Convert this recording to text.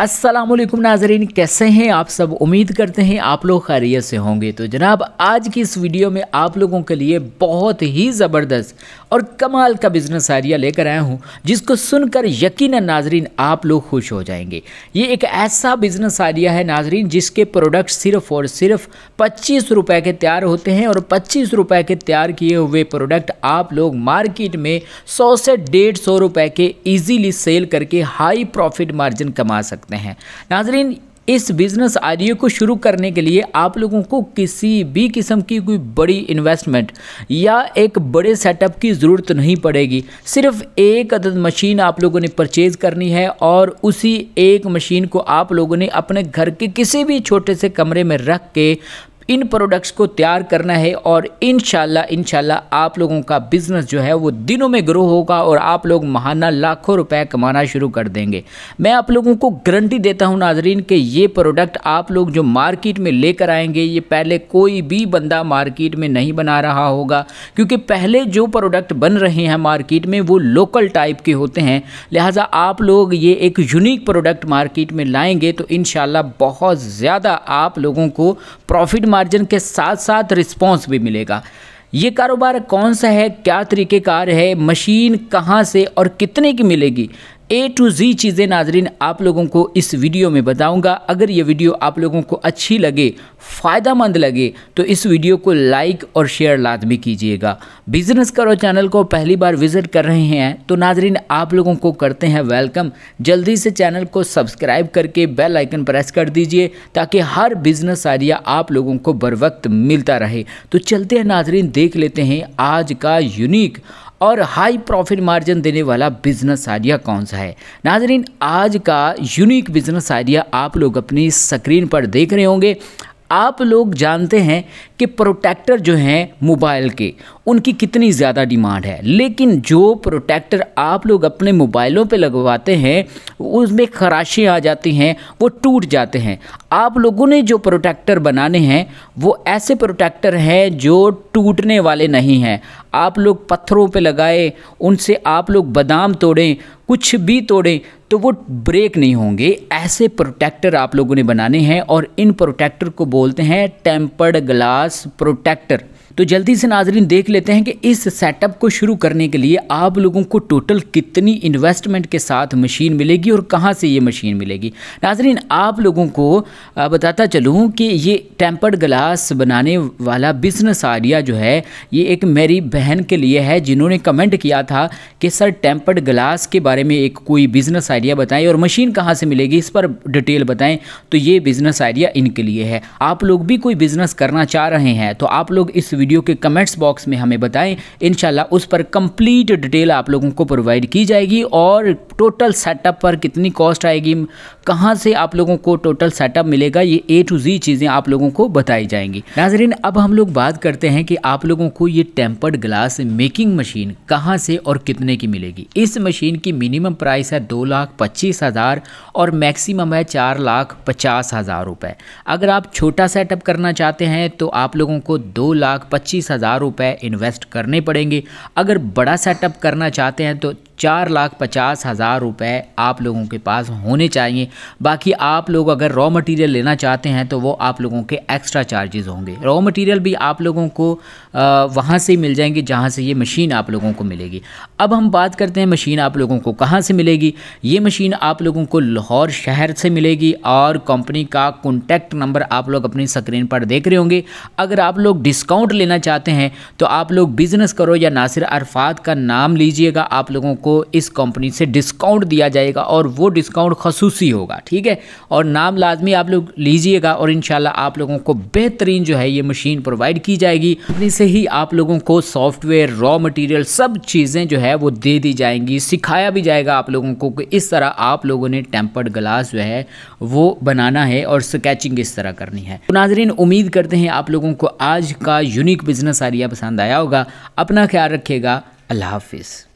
असलम नाजरीन कैसे हैं आप सब उम्मीद करते हैं आप लोग खैरियत से होंगे तो जनाब आज की इस वीडियो में आप लोगों के लिए बहुत ही ज़बरदस्त और कमाल का बिज़नेस आइडिया लेकर आया हूं जिसको सुनकर यकीन नाजरीन आप लोग खुश हो जाएंगे ये एक ऐसा बिज़नेस आइडिया है नाजरीन जिसके प्रोडक्ट सिर्फ़ और सिर्फ पच्चीस रुपये के तैयार होते हैं और पच्चीस रुपये के तैयार किए हुए प्रोडक्ट आप लोग मार्केट में सौ से डेढ़ सौ रुपये के ईज़िली सेल करके हाई प्रॉफिट मार्जिन कमा सकते हैं सकते हैं नाजरीन इस बिज़नेस आइडिया को शुरू करने के लिए आप लोगों को किसी भी किस्म की कोई बड़ी इन्वेस्टमेंट या एक बड़े सेटअप की ज़रूरत नहीं पड़ेगी सिर्फ एक अदद मशीन आप लोगों ने परचेज़ करनी है और उसी एक मशीन को आप लोगों ने अपने घर के किसी भी छोटे से कमरे में रख के इन प्रोडक्ट्स को तैयार करना है और इन शाला आप लोगों का बिज़नेस जो है वो दिनों में ग्रो होगा और आप लोग महाना लाखों रुपए कमाना शुरू कर देंगे मैं आप लोगों को गारंटी देता हूं नाजरीन कि ये प्रोडक्ट आप लोग जो मार्केट में लेकर आएंगे ये पहले कोई भी बंदा मार्केट में नहीं बना रहा होगा क्योंकि पहले जो प्रोडक्ट बन रहे हैं मार्केट में वो लोकल टाइप के होते हैं लिहाजा आप लोग ये एक यूनिक प्रोडक्ट मार्केट में लाएंगे तो इन बहुत ज़्यादा आप लोगों को प्रॉफिट मार्जिन के साथ साथ रिस्पॉन्स भी मिलेगा ये कारोबार कौन सा है क्या तरीके कार है मशीन कहाँ से और कितने की मिलेगी ए टू जी चीज़ें नाजरीन आप लोगों को इस वीडियो में बताऊंगा अगर ये वीडियो आप लोगों को अच्छी लगे फ़ायदा मंद लगे तो इस वीडियो को लाइक और शेयर लादमी कीजिएगा बिज़नेस करो चैनल को पहली बार विज़िट कर रहे हैं तो नाजरीन आप लोगों को करते हैं वेलकम जल्दी से चैनल को सब्सक्राइब करके बेल आइकन प्रेस कर दीजिए ताकि हर बिज़नेस आइडिया आप लोगों को बर वक्त मिलता रहे तो चलते हैं नाजरीन देख लेते हैं आज का यूनिक और हाई प्रॉफिट मार्जिन देने वाला बिजनेस आइडिया कौन सा है नाजरीन आज का यूनिक बिजनेस आइडिया आप लोग अपनी स्क्रीन पर देख रहे होंगे आप लोग जानते हैं कि प्रोटेक्टर जो हैं मोबाइल के उनकी कितनी ज़्यादा डिमांड है लेकिन जो प्रोटेक्टर आप लोग अपने मोबाइलों पे लगवाते हैं उसमें खराशें आ जाती हैं वो टूट जाते हैं आप लोगों ने जो प्रोटेक्टर बनाने हैं वो ऐसे प्रोटेक्टर हैं जो टूटने वाले नहीं हैं आप लोग पत्थरों पे लगाए उनसे आप लोग बादाम तोड़ें कुछ भी तोड़ें तो वो ब्रेक नहीं होंगे ऐसे प्रोटेक्टर आप लोगों ने बनाने हैं और इन प्रोटेक्टर को बोलते हैं टेम्पर्ड ग्लास प्रोटेक्टर तो जल्दी से नाजरीन देख लेते हैं कि इस सेटअप को शुरू करने के लिए आप लोगों को टोटल कितनी इन्वेस्टमेंट के साथ मशीन मिलेगी और कहाँ से ये मशीन मिलेगी नाजरीन आप लोगों को बताता चलूँ कि ये टेम्पर्ड ग्लास बनाने वाला बिजनेस आइडिया जो है ये एक मेरी बहन के लिए है जिन्होंने कमेंट किया था कि सर टेम्पर्ड ग्लास के बारे में एक कोई बिज़नेस आइडिया बताएं और मशीन कहाँ से मिलेगी इस पर डिटेल बताएं तो ये बिज़नेस आइडिया इनके लिए है आप लोग भी कोई बिज़नेस करना चाह रहे हैं तो आप लोग इस वीडियो के कमेंट्स बॉक्स में हमें बताएं इन उस पर कंप्लीट डिटेल आप लोगों को प्रोवाइड की जाएगी और टोटल सेटअप पर कितनी कॉस्ट आएगी कहाँ से आप लोगों को टोटल सेटअप मिलेगा ये ए टू जी चीज़ें आप लोगों को बताई जाएंगी नाजरीन अब हम लोग बात करते हैं कि आप लोगों को ये टेम्पर्ड ग्लास मेकिंग मशीन कहाँ से और कितने की मिलेगी इस मशीन की मिनिमम प्राइस है दो लाख पच्चीस हज़ार और मैक्सिमम है चार लाख पचास हज़ार रुपये अगर आप छोटा सेटअप करना चाहते हैं तो आप लोगों को दो लाख पच्चीस हज़ार रुपये इन्वेस्ट करने पड़ेंगे अगर बड़ा सेटअप करना चाहते हैं तो चार लाख पचास हज़ार रुपये आप लोगों के पास होने चाहिए बाकी आप लोग अगर रॉ मटेरियल लेना चाहते हैं तो वो आप लोगों के एक्स्ट्रा चार्जेस होंगे रॉ मटेरियल भी आप लोगों को वहाँ से मिल जाएंगे जहाँ से ये मशीन आप लोगों को मिलेगी अब हम बात करते हैं मशीन आप लोगों को कहाँ से मिलेगी ये मशीन आप लोगों को लाहौर शहर से मिलेगी और कंपनी का कॉन्टैक्ट नंबर आप लोग अपनी स्क्रीन पर देख रहे होंगे अगर आप लोग डिस्काउंट लेना चाहते हैं तो आप लोग बिज़नेस करो या नासिर अरफात का नाम लीजिएगा आप लोगों को इस कंपनी से डिस्काउंट दिया जाएगा और वो डिस्काउंट खसूसी होगा ठीक है और नाम लाजमी आप लोग लीजिएगा और इन आप लोगों को बेहतरीन जो है ये मशीन प्रोवाइड की जाएगी कंपनी से ही आप लोगों को सॉफ्टवेयर रॉ मटेरियल सब चीज़ें जो है वो दे दी जाएंगी सिखाया भी जाएगा आप लोगों को कि इस तरह आप लोगों ने टेम्पर्ड ग्लास जो है वो बनाना है और स्केचिंग इस तरह करनी है तो नाजरीन उम्मीद करते हैं आप लोगों को आज का यूनिक बिजनेस आरिया पसंद आया होगा अपना ख्याल रखिएगा अल्लाह हाफिज़